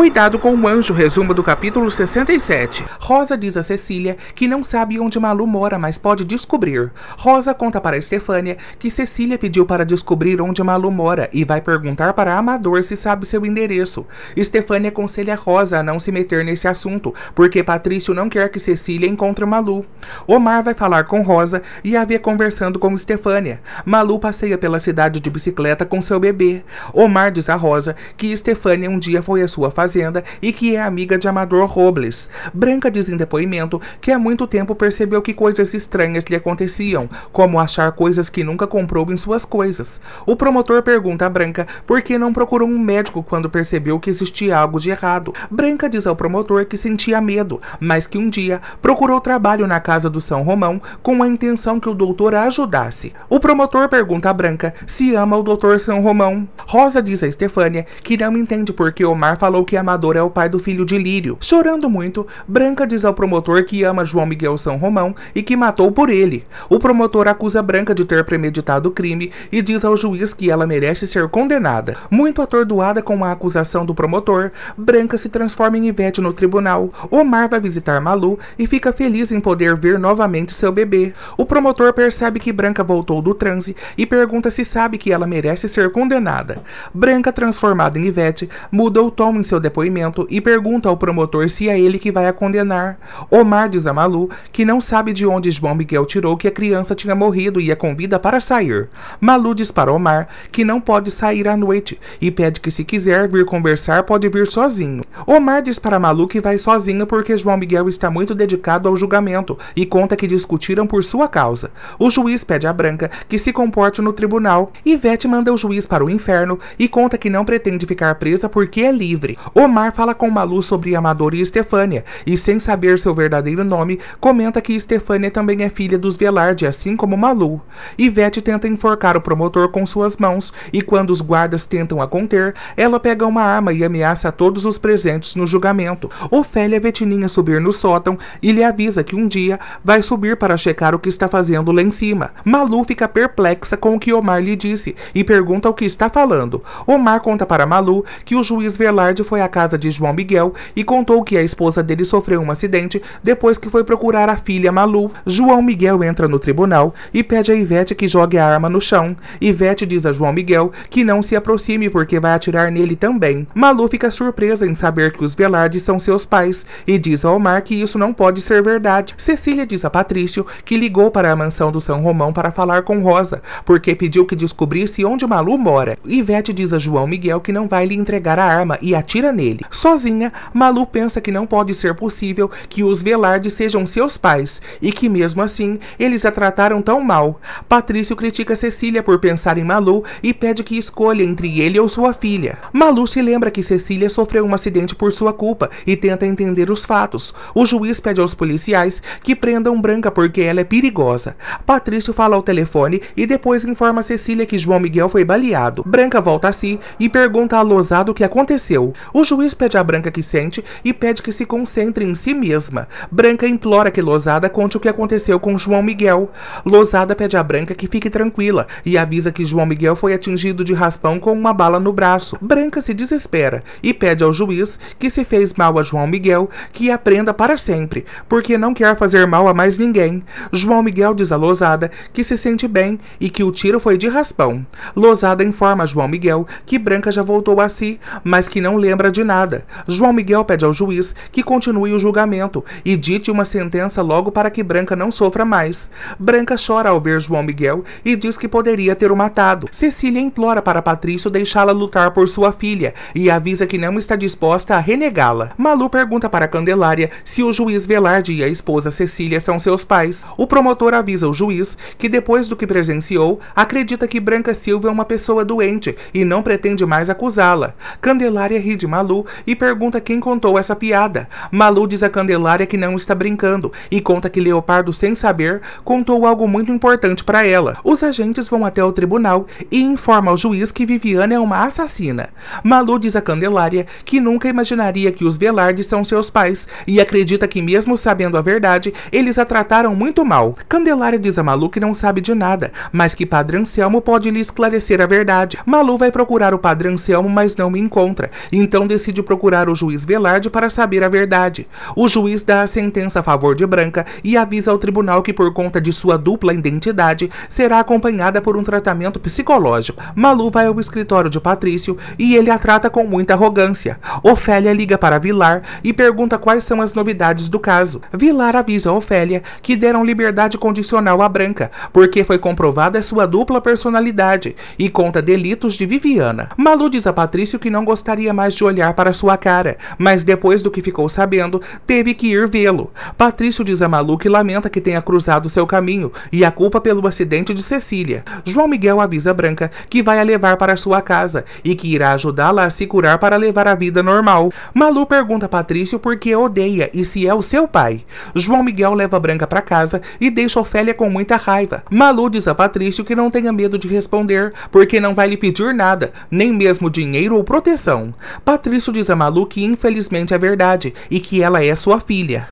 Cuidado com o anjo, resumo do capítulo 67. Rosa diz a Cecília que não sabe onde Malu mora, mas pode descobrir. Rosa conta para Estefânia que Cecília pediu para descobrir onde Malu mora e vai perguntar para Amador se sabe seu endereço. Estefânia aconselha Rosa a não se meter nesse assunto, porque Patrício não quer que Cecília encontre Malu. Omar vai falar com Rosa e a vê conversando com Estefânia. Malu passeia pela cidade de bicicleta com seu bebê. Omar diz a Rosa que Estefânia um dia foi à sua fazenda fazenda e que é amiga de Amador Robles. Branca diz em depoimento que há muito tempo percebeu que coisas estranhas lhe aconteciam, como achar coisas que nunca comprou em suas coisas. O promotor pergunta a Branca por que não procurou um médico quando percebeu que existia algo de errado. Branca diz ao promotor que sentia medo, mas que um dia procurou trabalho na casa do São Romão com a intenção que o doutor a ajudasse. O promotor pergunta a Branca se ama o doutor São Romão. Rosa diz a Stefania que não entende porque Omar falou que Amador é o pai do filho de Lírio. Chorando muito, Branca diz ao promotor que ama João Miguel São Romão e que matou por ele. O promotor acusa Branca de ter premeditado o crime e diz ao juiz que ela merece ser condenada. Muito atordoada com a acusação do promotor, Branca se transforma em Ivete no tribunal. Omar vai visitar Malu e fica feliz em poder ver novamente seu bebê. O promotor percebe que Branca voltou do transe e pergunta se sabe que ela merece ser condenada. Branca, transformada em Ivete, muda o tom em seu depoimento e pergunta ao promotor se é ele que vai a condenar. Omar diz a Malu que não sabe de onde João Miguel tirou que a criança tinha morrido e a é convida para sair. Malu diz para Omar que não pode sair à noite e pede que se quiser vir conversar pode vir sozinho. Omar diz para Malu que vai sozinho porque João Miguel está muito dedicado ao julgamento e conta que discutiram por sua causa. O juiz pede a Branca que se comporte no tribunal. Ivete manda o juiz para o inferno governo e conta que não pretende ficar presa porque é livre. Omar fala com Malu sobre Amador e Estefânia e, sem saber seu verdadeiro nome, comenta que Estefânia também é filha dos Velarde, assim como Malu. Ivete tenta enforcar o promotor com suas mãos e, quando os guardas tentam a conter, ela pega uma arma e ameaça todos os presentes no julgamento. Ofélia vê Tininha subir no sótão e lhe avisa que um dia vai subir para checar o que está fazendo lá em cima. Malu fica perplexa com o que Omar lhe disse e pergunta o que está falando falando. Omar conta para Malu que o juiz Velarde foi à casa de João Miguel e contou que a esposa dele sofreu um acidente depois que foi procurar a filha Malu. João Miguel entra no tribunal e pede a Ivete que jogue a arma no chão. Ivete diz a João Miguel que não se aproxime porque vai atirar nele também. Malu fica surpresa em saber que os Velarde são seus pais e diz a Omar que isso não pode ser verdade. Cecília diz a Patrício que ligou para a mansão do São Romão para falar com Rosa, porque pediu que descobrisse onde Malu mora. Ivete Ivete diz a João Miguel que não vai lhe entregar a arma e atira nele. Sozinha, Malu pensa que não pode ser possível que os Velarde sejam seus pais e que, mesmo assim, eles a trataram tão mal. Patrício critica Cecília por pensar em Malu e pede que escolha entre ele ou sua filha. Malu se lembra que Cecília sofreu um acidente por sua culpa e tenta entender os fatos. O juiz pede aos policiais que prendam Branca porque ela é perigosa. Patrício fala ao telefone e depois informa Cecília que João Miguel foi baleado. Branca Branca volta a si e pergunta a Losada o que aconteceu. O juiz pede a Branca que sente e pede que se concentre em si mesma. Branca implora que Losada conte o que aconteceu com João Miguel. Losada pede a Branca que fique tranquila e avisa que João Miguel foi atingido de raspão com uma bala no braço. Branca se desespera e pede ao juiz que se fez mal a João Miguel que aprenda para sempre, porque não quer fazer mal a mais ninguém. João Miguel diz a Losada que se sente bem e que o tiro foi de raspão. Losada informa João João Miguel que Branca já voltou a si, mas que não lembra de nada. João Miguel pede ao juiz que continue o julgamento e dite uma sentença logo para que Branca não sofra mais. Branca chora ao ver João Miguel e diz que poderia ter o matado. Cecília implora para Patrício deixá-la lutar por sua filha e avisa que não está disposta a renegá-la. Malu pergunta para Candelária se o juiz Velarde e a esposa Cecília são seus pais. O promotor avisa o juiz que depois do que presenciou, acredita que Branca Silva é uma pessoa doente e não pretende mais acusá-la. Candelária ri de Malu e pergunta quem contou essa piada. Malu diz a Candelária que não está brincando e conta que Leopardo, sem saber, contou algo muito importante para ela. Os agentes vão até o tribunal e informam ao juiz que Viviana é uma assassina. Malu diz a Candelária que nunca imaginaria que os Velarde são seus pais e acredita que, mesmo sabendo a verdade, eles a trataram muito mal. Candelária diz a Malu que não sabe de nada, mas que Padre Anselmo pode lhe esclarecer a verdade. Malu Malu vai procurar o padre Anselmo, mas não me encontra, então decide procurar o juiz Velarde para saber a verdade. O juiz dá a sentença a favor de Branca e avisa ao tribunal que, por conta de sua dupla identidade, será acompanhada por um tratamento psicológico. Malu vai ao escritório de Patrício e ele a trata com muita arrogância. Ofélia liga para Vilar e pergunta quais são as novidades do caso. Vilar avisa a Ofélia que deram liberdade condicional a Branca, porque foi comprovada sua dupla personalidade e conta delitos de Viviana. Malu diz a Patrício que não gostaria mais de olhar para sua cara, mas depois do que ficou sabendo, teve que ir vê-lo. Patrício diz a Malu que lamenta que tenha cruzado seu caminho e a culpa pelo acidente de Cecília. João Miguel avisa Branca que vai a levar para sua casa e que irá ajudá-la a se curar para levar a vida normal. Malu pergunta a Patrício por que odeia e se é o seu pai. João Miguel leva Branca para casa e deixa Ofélia com muita raiva. Malu diz a Patrício que não tenha medo de responder, porque não vai lhe pedir pedir nada, nem mesmo dinheiro ou proteção. Patrício diz a Malu que infelizmente é verdade e que ela é sua filha.